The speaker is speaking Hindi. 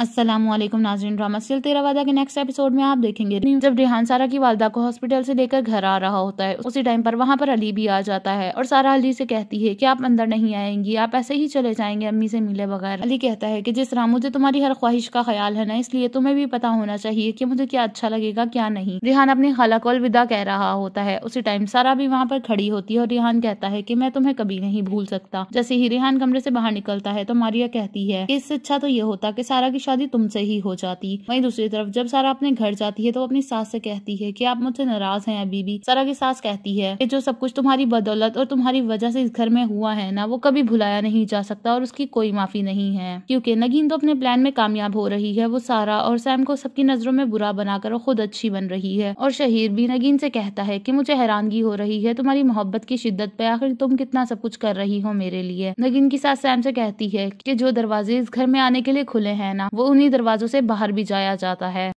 असलम नाजरीन ड्रामा सीरियल तेरा वादा के नेक्स्ट एपिसोड में आप देखेंगे जब रेहान सारा की वालदा को हॉस्पिटल से लेकर घर आ रहा होता है उसी टाइम पर वहाँ पर अली भी आ जाता है और सारा अली से कहती है कि आप अंदर नहीं आएंगी आप ऐसे ही चले जाएंगे अम्मी से मिले बगैर अली कहता है कि जिस तरह मुझे तुम्हारी हर ख्वाहिश का ख्याल है ना इसलिए तुम्हें भी पता होना चाहिए की मुझे क्या अच्छा लगेगा क्या नहीं रेहान अपने खाला को अलविदा कह रहा होता है उसी टाइम सारा भी वहाँ पर खड़ी होती है और रिहान कहता है की मैं तुम्हें कभी नहीं भूल सकता जैसे ही रिहान कमरे से बाहर निकलता है तो मारिया कहती है इससे अच्छा तो ये होता की सारा की शादी तुमसे ही हो जाती वहीं दूसरी तरफ जब सारा अपने घर जाती है तो अपनी सास से कहती है कि आप मुझसे नाराज हैं अभी भी सारा की सास कहती है कि जो सब कुछ तुम्हारी बदौलत और तुम्हारी वजह से इस घर में हुआ है ना वो कभी भुलाया नहीं जा सकता और उसकी कोई माफी नहीं है क्योंकि नगीन तो अपने प्लान में कामयाब हो रही है वो सारा और सैम को सबकी नजरों में बुरा बनाकर खुद अच्छी बन रही है और शहीर भी नगीन से कहता है की मुझे हैरानगी हो रही है तुम्हारी मोहब्बत की शिद्दत पे आखिर तुम कितना सब कुछ कर रही हो मेरे लिए नगीन की सास सैम से कहती है की जो दरवाजे इस घर में आने के लिए खुले हैं ना वो उन्हीं दरवाज़ों से बाहर भी जाया जाता है